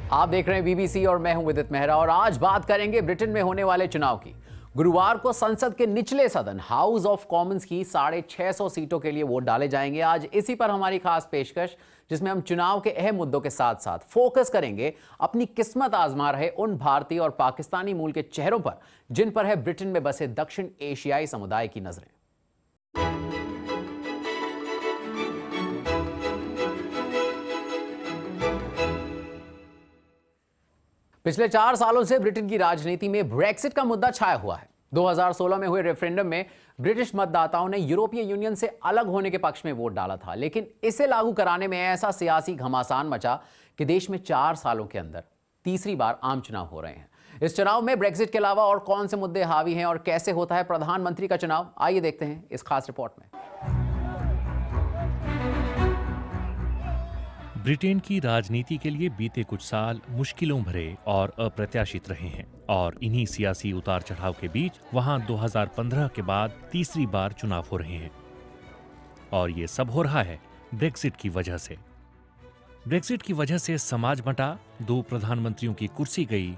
आप देख रहे हैं बीबीसी और मैं हूं विदित मेहरा और आज बात करेंगे ब्रिटेन में होने वाले चुनाव की गुरुवार को संसद के निचले सदन हाउस ऑफ कॉमन्स की साढ़े छह सौ सीटों के लिए वोट डाले जाएंगे आज इसी पर हमारी खास पेशकश जिसमें हम चुनाव के अहम मुद्दों के साथ साथ फोकस करेंगे अपनी किस्मत आजमा रहे उन भारतीय और पाकिस्तानी मूल के चेहरों पर जिन पर है ब्रिटेन में बसे दक्षिण एशियाई समुदाय की नजरें पिछले चार सालों से ब्रिटेन की राजनीति में ब्रेक्सिट का मुद्दा छाया हुआ है 2016 में हुए रेफरेंडम में ब्रिटिश मतदाताओं ने यूरोपीय यूनियन से अलग होने के पक्ष में वोट डाला था लेकिन इसे लागू कराने में ऐसा सियासी घमासान मचा कि देश में चार सालों के अंदर तीसरी बार आम चुनाव हो रहे हैं इस चुनाव में ब्रेग्जिट के अलावा और कौन से मुद्दे हावी हैं और कैसे होता है प्रधानमंत्री का चुनाव आइए देखते हैं इस खास रिपोर्ट में ब्रिटेन की राजनीति के लिए बीते कुछ साल मुश्किलों भरे और अप्रत्याशित रहे हैं और इन्हीं सियासी उतार चढ़ाव के बीच वहां 2015 के बाद तीसरी बार चुनाव हो रहे हैं और ये सब हो रहा है ब्रेक्सिट की वजह से ब्रेक्सिट की वजह से समाज बंटा दो प्रधानमंत्रियों की कुर्सी गई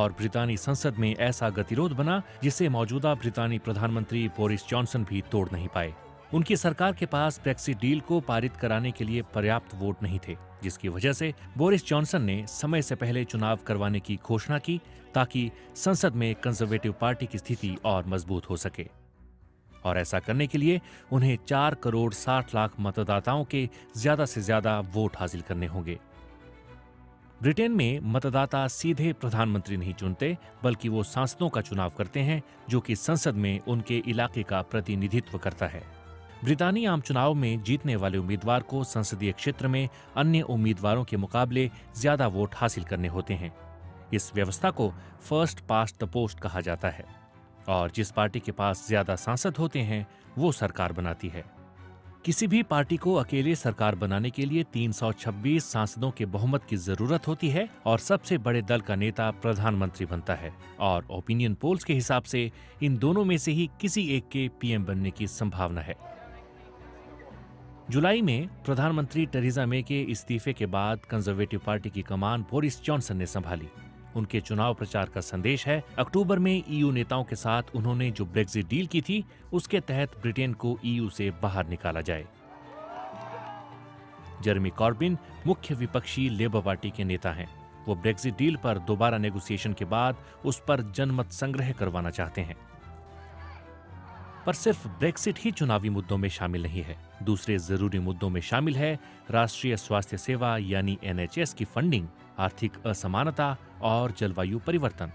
और ब्रितानी संसद में ऐसा गतिरोध बना जिसे मौजूदा ब्रितानी प्रधानमंत्री बोरिस जॉनसन भी तोड़ नहीं पाए उनकी सरकार के पास ब्रेक्सिट डील को पारित कराने के लिए पर्याप्त वोट नहीं थे जिसकी वजह से बोरिस जॉनसन ने समय से पहले चुनाव करवाने की घोषणा की ताकि संसद में कंजर्वेटिव पार्टी की स्थिति और मजबूत हो सके और ऐसा करने के लिए उन्हें चार करोड़ साठ लाख मतदाताओं के ज्यादा से ज्यादा वोट हासिल करने होंगे ब्रिटेन में मतदाता सीधे प्रधानमंत्री नहीं चुनते बल्कि वो सांसदों का चुनाव करते हैं जो कि संसद में उनके इलाके का प्रतिनिधित्व करता है ब्रितानी आम चुनाव में जीतने वाले उम्मीदवार को संसदीय क्षेत्र में अन्य उम्मीदवारों के मुकाबले ज्यादा वोट हासिल करने होते हैं इस व्यवस्था को फर्स्ट पास्ट द पोस्ट कहा जाता है और जिस पार्टी के पास ज्यादा सांसद होते हैं वो सरकार बनाती है किसी भी पार्टी को अकेले सरकार बनाने के लिए 326 सांसदों के बहुमत की जरूरत होती है और सबसे बड़े दल का नेता प्रधानमंत्री बनता है और ओपिनियन पोल्स के हिसाब से इन दोनों में से ही किसी एक के पीएम बनने की संभावना है जुलाई में प्रधानमंत्री टेरिजा मे के इस्तीफे के बाद कंजर्वेटिव पार्टी की कमान बोरिस जॉनसन ने संभाली उनके चुनाव प्रचार का संदेश है अक्टूबर में ईयू नेताओं के साथ उन्होंने जो ब्रेग्जिट डील की थी उसके तहत ब्रिटेन को ईयू से बाहर निकाला जाए जर्मी कॉर्बिन मुख्य विपक्षी लेबर पार्टी के नेता हैं वो ब्रेग्जिट डील पर दोबारा नेगोशिएशन के बाद उस पर जनमत संग्रह करवाना चाहते हैं पर सिर्फ ब्रेक्सिट ही चुनावी मुद्दों में शामिल नहीं है दूसरे जरूरी मुद्दों में शामिल है राष्ट्रीय स्वास्थ्य सेवा यानी एनएचएस की फंडिंग आर्थिक असमानता और जलवायु परिवर्तन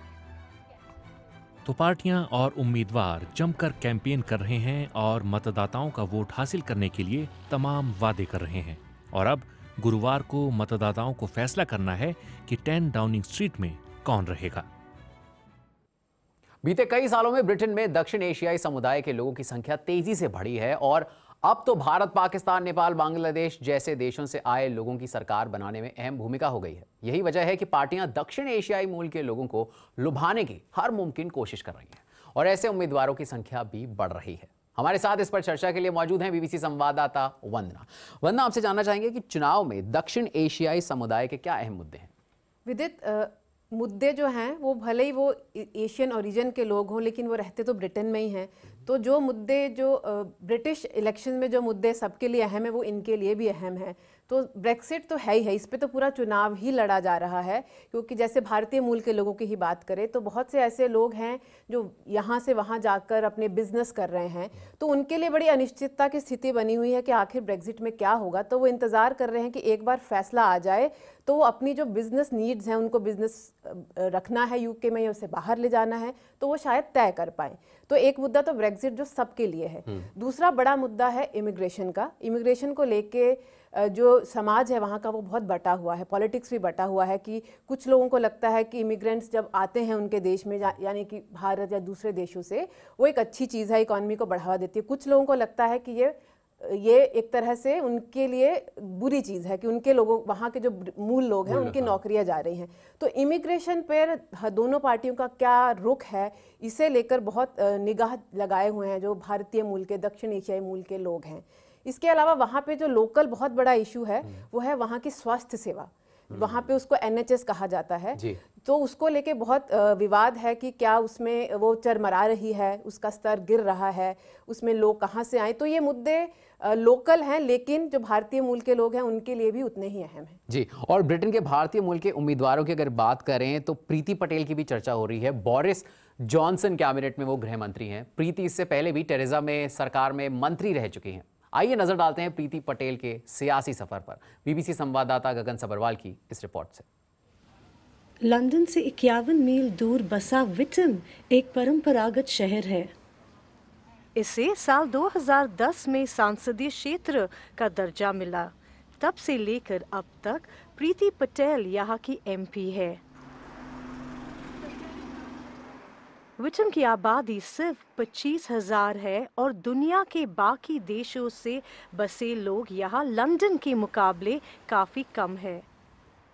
तो पार्टियां और उम्मीदवार जमकर कैंपेन कर रहे हैं और मतदाताओं का वोट हासिल करने के लिए तमाम वादे कर रहे हैं और अब गुरुवार को मतदाताओं को फैसला करना है कि टेन डाउनिंग स्ट्रीट में कौन रहेगा बीते कई सालों में ब्रिटेन में दक्षिण एशियाई समुदाय के लोगों की संख्या तेजी से बढ़ी है और अब तो भारत पाकिस्तान नेपाल बांग्लादेश जैसे देशों से आए लोगों की सरकार बनाने में अहम भूमिका हो गई है यही वजह है कि पार्टियां दक्षिण एशियाई मूल के लोगों को लुभाने की हर मुमकिन कोशिश कर रही हैं और ऐसे उम्मीदवारों की संख्या भी बढ़ रही है हमारे साथ इस पर चर्चा के लिए मौजूद हैं बीबीसी संवाददाता वंदना वंदना आपसे जानना चाहेंगे कि चुनाव में दक्षिण एशियाई समुदाय के क्या अहम मुद्दे हैं विदित मुद्दे जो हैं वो भले ही वो एशियन ओरिजिन के लोग हों लेकिन वो रहते तो ब्रिटेन में ही हैं तो जो मुद्दे जो ब्रिटिश इलेक्शन में जो मुद्दे सबके लिए अहम है वो इनके लिए भी अहम है तो ब्रेक्सिट तो है ही है इस पर तो पूरा चुनाव ही लड़ा जा रहा है क्योंकि जैसे भारतीय मूल के लोगों की ही बात करें तो बहुत से ऐसे लोग हैं जो यहाँ से वहाँ जाकर अपने बिजनेस कर रहे हैं तो उनके लिए बड़ी अनिश्चितता की स्थिति बनी हुई है कि आखिर ब्रेग्जिट में क्या होगा तो वो इंतज़ार कर रहे हैं कि एक बार फैसला आ जाए तो वो अपनी जो बिज़नेस नीड्स हैं उनको बिज़नेस रखना है यूके में या उसे बाहर ले जाना है तो वो शायद तय कर पाए तो एक मुद्दा तो ब्रेग्जिट जो सबके लिए है हम्म। दूसरा बड़ा मुद्दा है इमिग्रेशन का इमिग्रेशन को लेके जो समाज है वहाँ का वो बहुत बटा हुआ है पॉलिटिक्स भी बटा हुआ है कि कुछ लोगों को लगता है कि इमिग्रेंट्स जब आते हैं उनके देश में यानी कि भारत या दूसरे देशों से वो एक अच्छी चीज़ है इकॉनमी को बढ़ावा देती है कुछ लोगों को लगता है कि ये ये एक तरह से उनके लिए बुरी चीज़ है कि उनके लोगों वहाँ के जो मूल लोग हैं उनकी हाँ। नौकरियाँ जा रही हैं तो इमिग्रेशन पर दोनों पार्टियों का क्या रुख है इसे लेकर बहुत निगाह लगाए हुए हैं जो भारतीय मूल के दक्षिण एशियाई मूल के लोग हैं इसके अलावा वहाँ पे जो लोकल बहुत बड़ा इशू है वो है वहाँ की स्वास्थ्य सेवा हम्म। वहाँ पे उसको एन कहा जाता है तो उसको लेके बहुत विवाद है कि क्या उसमें वो चरमरा रही है उसका स्तर गिर रहा है उसमें लोग कहाँ से आए तो ये मुद्दे लोकल हैं लेकिन जो भारतीय मूल के लोग हैं उनके लिए भी उतने ही अहम हैं जी और ब्रिटेन के भारतीय मूल के उम्मीदवारों की अगर बात करें तो प्रीति पटेल की भी चर्चा हो रही है बोरिस जॉनसन कैबिनेट में वो गृह मंत्री हैं प्रीति इससे पहले भी टेरेजा में सरकार में मंत्री रह चुकी हैं आइए नजर डालते हैं प्रीति पटेल के सियासी सफर पर बीबीसी संवाददाता गगन सबरवाल की इस रिपोर्ट से लंदन से इक्यावन मील दूर बसा विटन एक परंपरागत शहर है इसे साल 2010 में सांसदीय क्षेत्र का दर्जा मिला तब से लेकर अब तक प्रीति पटेल यहाँ की एमपी है विचम की आबादी सिर्फ पच्चीस हज़ार है और दुनिया के बाकी देशों से बसे लोग यहाँ लंदन के मुकाबले काफ़ी कम है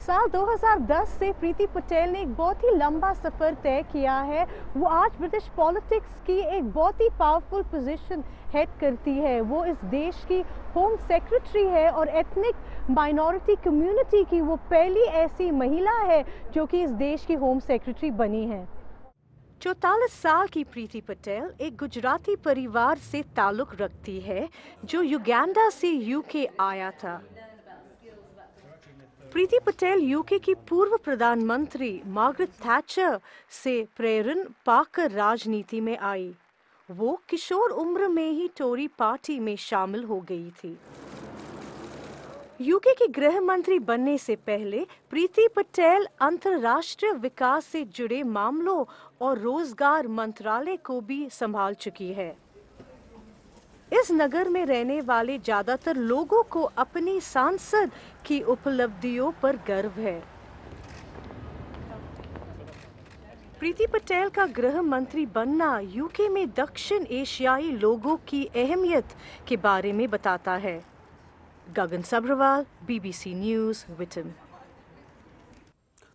साल 2010 से प्रीति पटेल ने एक बहुत ही लंबा सफ़र तय किया है वो आज ब्रिटिश पॉलिटिक्स की एक बहुत ही पावरफुल पोजीशन हेड करती है वो इस देश की होम सेक्रेटरी है और एथनिक माइनॉरिटी कम्युनिटी की वो पहली ऐसी महिला है जो कि इस देश की होम सेक्रेटरी बनी है चौतालीस साल की प्रीति पटेल एक गुजराती परिवार से ताल्लुक रखती है जो युगांडा से यूके आया था प्रीति पटेल यूके की पूर्व प्रधानमंत्री मार्गरेट थैचर से प्रेरण पाकर राजनीति में आई वो किशोर उम्र में ही टोरी पार्टी में शामिल हो गई थी यूके के गृह मंत्री बनने से पहले प्रीति पटेल अंतर्राष्ट्रीय विकास से जुड़े मामलों और रोजगार मंत्रालय को भी संभाल चुकी है इस नगर में रहने वाले ज्यादातर लोगों को अपनी सांसद की उपलब्धियों पर गर्व है प्रीति पटेल का गृह मंत्री बनना यूके में दक्षिण एशियाई लोगों की अहमियत के बारे में बताता है गगन सभ्रवाल बीबीसी न्यूज़ विटिन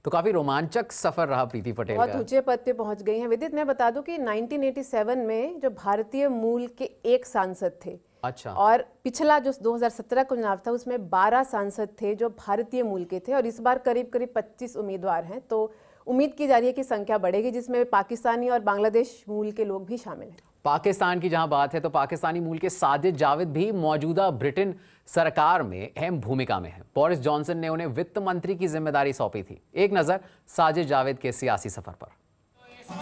तो काफी रोमांचक सफर रहा प्रीति पटेल बहुत ऊंचे पद पे पहुंच गई हैं विदित मैं बता दूं कि 1987 में जो भारतीय मूल के एक सांसद थे अच्छा और पिछला जो 2017 का चुनाव था उसमें 12 सांसद थे जो भारतीय मूल के थे और इस बार करीब करीब 25 उम्मीदवार हैं तो उम्मीद की जा रही है कि संख्या बढ़ेगी जिसमें पाकिस्तानी और बांग्लादेश मूल के लोग भी शामिल हैं पाकिस्तान की जहां बात है तो पाकिस्तानी मूल के साजिद जावेद भी मौजूदा ब्रिटेन सरकार में अहम भूमिका में है बोरिस जॉनसन ने उन्हें वित्त मंत्री की जिम्मेदारी सौंपी थी एक नज़र साजिद जावेद के सियासी सफर पर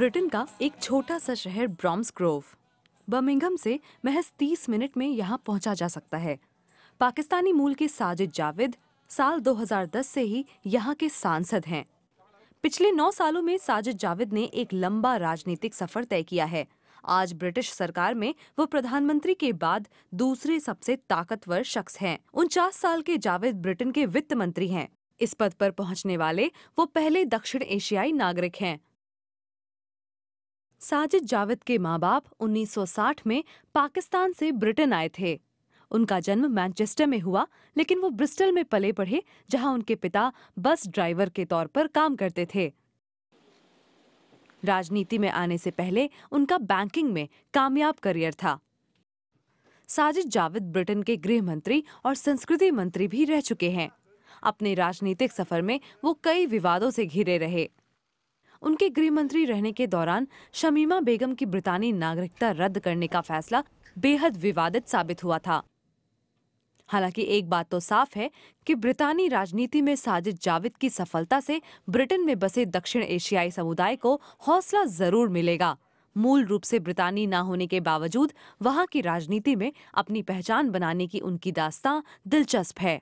ब्रिटेन का एक छोटा सा शहर ब्रॉम्स ग्रोव बर्मिंगम से महज 30 मिनट में यहाँ पहुंचा जा सकता है पाकिस्तानी मूल के साजिद जावेद साल 2010 से ही यहाँ के सांसद हैं पिछले नौ सालों में साजिद जावेद ने एक लंबा राजनीतिक सफर तय किया है आज ब्रिटिश सरकार में वो प्रधानमंत्री के बाद दूसरे सबसे ताकतवर शख्स हैं उनचास साल के जावेद ब्रिटेन के वित्त मंत्री हैं इस पद पर पहुंचने वाले वो पहले दक्षिण एशियाई नागरिक हैं साजिद जावेद के माँ बाप 1960 में पाकिस्तान से ब्रिटेन आए थे उनका जन्म मैनचेस्टर में हुआ लेकिन वो ब्रिस्टल में पले पढ़े जहां उनके पिता बस ड्राइवर के तौर पर काम करते थे राजनीति में आने से पहले उनका बैंकिंग में कामयाब करियर था साजिद जावेद ब्रिटेन के गृह मंत्री और संस्कृति मंत्री भी रह चुके हैं अपने राजनीतिक सफर में वो कई विवादों से घिरे रहे उनके गृह मंत्री रहने के दौरान शमीमा बेगम की ब्रितानी नागरिकता रद्द करने का फैसला बेहद विवादित साबित हुआ था हालांकि एक बात तो साफ है कि ब्रितानी राजनीति में साजिद जावेद की सफलता से ब्रिटेन में बसे दक्षिण एशियाई समुदाय को हौसला जरूर मिलेगा मूल रूप से ब्रितानी ना होने के बावजूद वहाँ की राजनीति में अपनी पहचान बनाने की उनकी दास्तां दिलचस्प है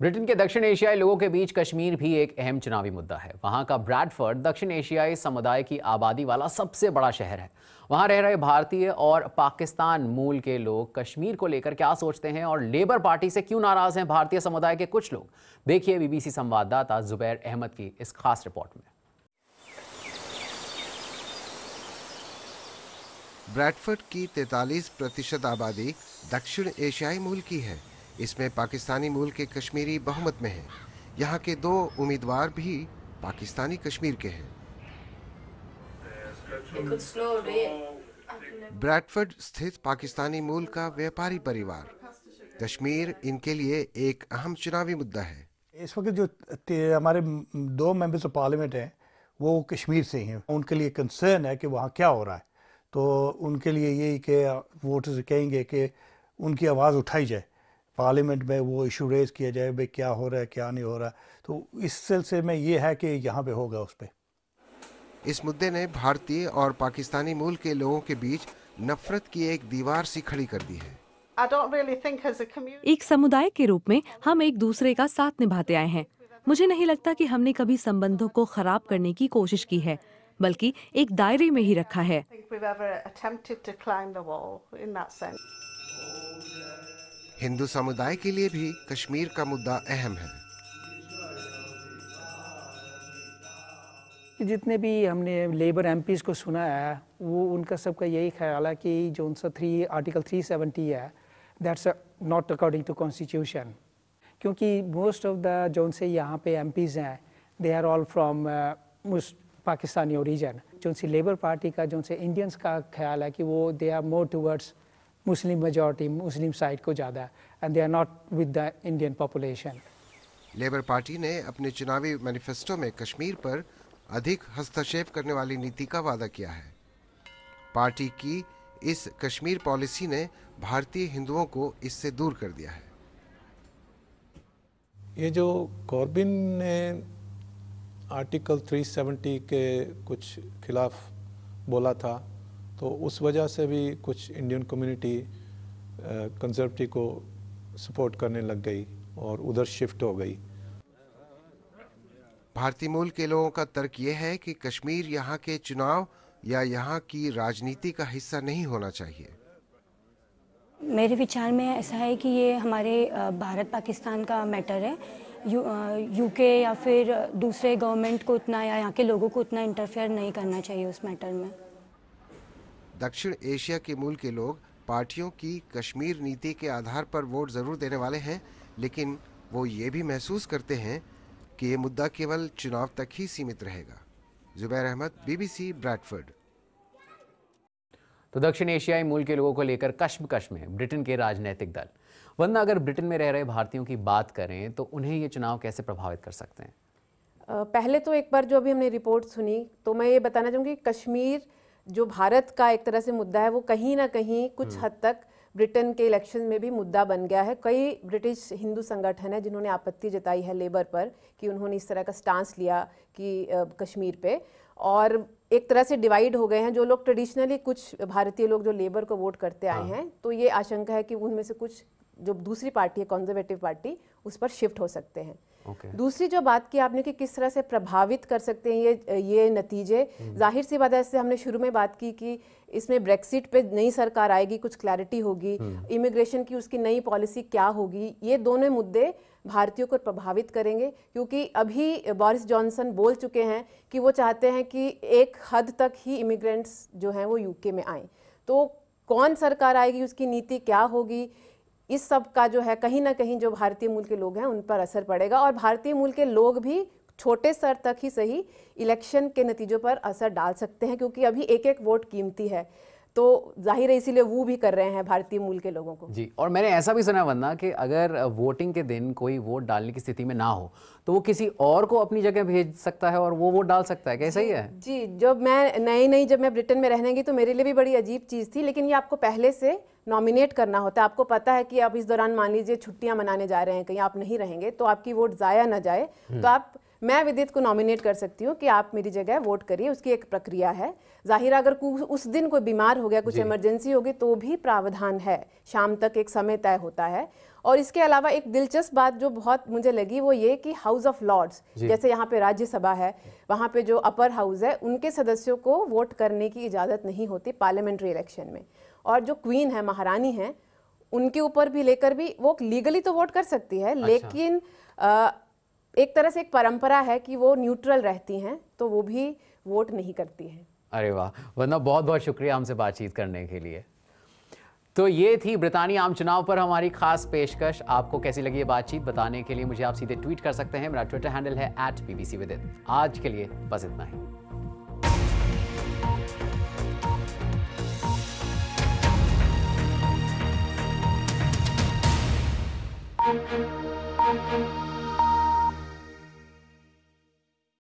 ब्रिटेन के दक्षिण एशियाई लोगों के बीच कश्मीर भी एक अहम चुनावी मुद्दा है वहां का ब्रैडफर्ड दक्षिण एशियाई समुदाय की आबादी वाला सबसे बड़ा शहर है वहां रह रहे भारतीय और पाकिस्तान मूल के लोग कश्मीर को लेकर क्या सोचते हैं और लेबर पार्टी से क्यों नाराज हैं भारतीय समुदाय के कुछ लोग देखिए बीबीसी संवाददाता जुबैर अहमद की इस खास रिपोर्ट में ब्रैडफर्ड की तैतालीस प्रतिशत आबादी दक्षिण एशियाई मूल की है इसमें पाकिस्तानी मूल के कश्मीरी बहुमत में हैं यहाँ के दो उम्मीदवार भी पाकिस्तानी कश्मीर के हैं ब्रैडफर्ड स्थित पाकिस्तानी मूल का व्यापारी परिवार कश्मीर इनके लिए एक अहम चुनावी मुद्दा है इस वक्त जो हमारे दो मेंबर्स ऑफ पार्लियामेंट हैं वो कश्मीर से ही हैं उनके लिए कंसर्न है कि वहाँ क्या हो रहा है तो उनके लिए यही कि वोटर्स कहेंगे कि उनकी आवाज़ उठाई जाए पार्लियामेंट में वो इशू रेज किया जाए भाई क्या हो रहा है क्या नहीं हो रहा है तो इस सिलसिले में ये है कि यहाँ पे होगा उस पर इस मुद्दे ने भारतीय और पाकिस्तानी मूल के लोगों के बीच नफरत की एक दीवार सी खड़ी कर दी है एक समुदाय के रूप में हम एक दूसरे का साथ निभाते आए हैं मुझे नहीं लगता कि हमने कभी संबंधों को खराब करने की कोशिश की है बल्कि एक दायरे में ही रखा है हिंदू समुदाय के लिए भी कश्मीर का मुद्दा अहम है जितने भी हमने लेबर एम को सुना है वो उनका सबका यही ख्याल है कि जो उनसा थ्री आर्टिकल 370 है that's not according to constitution क्योंकि मोस्ट ऑफ द जो उनसे यहाँ पे एम हैं they are all from Pakistani origin जो उनसे लेबर पार्टी का जो उनसे इंडियंस का ख्याल है कि वो they are more towards Muslim majority, Muslim side को ज़्यादा and they are not with the Indian population. Labour party ने अपने चुनावी मैनिफेस्टो में कश्मीर पर अधिक हस्तक्षेप करने वाली नीति का वादा किया है पार्टी की इस कश्मीर पॉलिसी ने भारतीय हिंदुओं को इससे दूर कर दिया है ये जो कॉर्बिन ने आर्टिकल 370 के कुछ खिलाफ बोला था तो उस वजह से भी कुछ इंडियन कम्युनिटी कंजर्वेटिव को सपोर्ट करने लग गई और उधर शिफ्ट हो गई भारतीय मूल के लोगों का तर्क यह है कि कश्मीर यहाँ के चुनाव या यहाँ की राजनीति का हिस्सा नहीं होना चाहिए मेरे विचार में ऐसा है कि ये हमारे भारत पाकिस्तान का मैटर है यू यूके या फिर दूसरे गवर्नमेंट को उतना या यहाँ के लोगों को उतना इंटरफेयर नहीं करना चाहिए उस मैटर में दक्षिण एशिया के मूल के लोग पार्टियों की कश्मीर नीति के आधार पर वोट ज़रूर देने वाले हैं लेकिन वो ये भी महसूस करते हैं कि ये मुद्दा केवल चुनाव तक ही सीमित रहेगा जुबैर अहमद बीबीसी ब्रैडफर्ड तो दक्षिण एशियाई मूल के लोगों को लेकर कश्म कश्म है ब्रिटेन के राजनीतिक दल वरना अगर ब्रिटेन में रह रहे भारतीयों की बात करें तो उन्हें ये चुनाव कैसे प्रभावित कर सकते हैं पहले तो एक बार जो अभी हमने रिपोर्ट सुनी तो मैं ये बताना चाहूँगी कश्मीर जो भारत का एक तरह से मुद्दा है वो कहीं ना कहीं कुछ हम्म। हद तक ब्रिटेन के इलेक्शन में भी मुद्दा बन गया है कई ब्रिटिश हिंदू संगठन है जिन्होंने आपत्ति जताई है लेबर पर कि उन्होंने इस तरह का स्टांस लिया कि कश्मीर पे और एक तरह से डिवाइड हो गए हैं जो लोग ट्रेडिशनली कुछ भारतीय लोग जो लेबर को वोट करते आए हाँ। हैं तो ये आशंका है कि उनमें से कुछ जो दूसरी पार्टी है कॉन्जर्वेटिव पार्टी उस पर शिफ्ट हो सकते हैं okay. दूसरी जो बात की आपने कि किस तरह से प्रभावित कर सकते हैं ये ये नतीजे हम्म। जाहिर सी बात है इससे हमने शुरू में बात की कि इसमें ब्रेक्सिट पे नई सरकार आएगी कुछ क्लैरिटी होगी इमिग्रेशन हम्म। की उसकी नई पॉलिसी क्या होगी ये दोनों मुद्दे भारतीयों को प्रभावित करेंगे क्योंकि अभी बोरिस जॉनसन बोल चुके हैं कि वो चाहते हैं कि एक हद तक ही इमिग्रेंट्स जो हैं वो यूके में आए तो कौन सरकार आएगी उसकी नीति क्या होगी इस सब का जो है कहीं ना कहीं जो भारतीय मूल के लोग हैं उन पर असर पड़ेगा और भारतीय मूल के लोग भी छोटे स्तर तक ही सही इलेक्शन के नतीजों पर असर डाल सकते हैं क्योंकि अभी एक एक वोट कीमती है तो जाहिर है इसीलिए वो भी कर रहे हैं भारतीय मूल के लोगों को जी और मैंने ऐसा भी सुना वंदना कि अगर वोटिंग के दिन कोई वोट डालने की स्थिति में ना हो तो वो किसी और को अपनी जगह भेज सकता है और वो वोट डाल सकता है कैसा ही है जी जब मैं नई नई जब मैं ब्रिटेन में रहने गई तो मेरे लिए भी बड़ी अजीब चीज़ थी लेकिन ये आपको पहले से नॉमिनेट करना होता है आपको पता है कि आप इस दौरान मान लीजिए छुट्टियां मनाने जा रहे हैं कहीं आप नहीं रहेंगे तो आपकी वोट ज़ाया ना जाए हम्म। तो आप मैं विदित को नॉमिनेट कर सकती हूँ कि आप मेरी जगह वोट करिए उसकी एक प्रक्रिया है जाहिर अगर उस दिन कोई बीमार हो गया कुछ इमरजेंसी होगी तो भी प्रावधान है शाम तक एक समय तय होता है और इसके अलावा एक दिलचस्प बात जो बहुत मुझे लगी वो ये कि हाउस ऑफ लॉर्ड्स जैसे यहाँ पे राज्यसभा है वहाँ पे जो अपर हाउस है उनके सदस्यों को वोट करने की इजाज़त नहीं होती पार्लियामेंट्री इलेक्शन में और जो क्वीन है महारानी है उनके ऊपर भी लेकर भी वो लीगली तो वोट कर सकती है अच्छा। लेकिन आ, एक तरह से एक परंपरा है कि वो न्यूट्रल रहती हैं तो वो भी वोट नहीं करती हैं अरे वाह वरना बहुत बहुत शुक्रिया हमसे बातचीत करने के लिए तो ये थी ब्रितानी आम चुनाव पर हमारी खास पेशकश आपको कैसी लगी ये बातचीत बताने के लिए मुझे आप सीधे ट्वीट कर सकते हैं मेरा ट्विटर हैंडल है एट आज के लिए बस इतना ही Thank you.